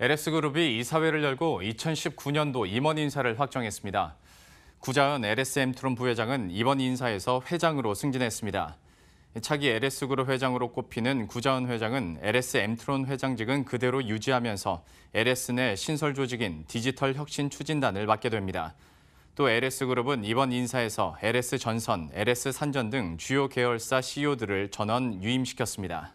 LS그룹이 이사회를 열고 2019년도 임원 인사를 확정했습니다. 구자은 l s m 트롬 부회장은 이번 인사에서 회장으로 승진했습니다. 차기 LS그룹 회장으로 꼽히는 구자은 회장은 l s m 트롬 회장직은 그대로 유지하면서 LS 내 신설 조직인 디지털 혁신 추진단을 맡게 됩니다. 또 LS그룹은 이번 인사에서 LS전선, LS산전 등 주요 계열사 CEO들을 전원 유임시켰습니다.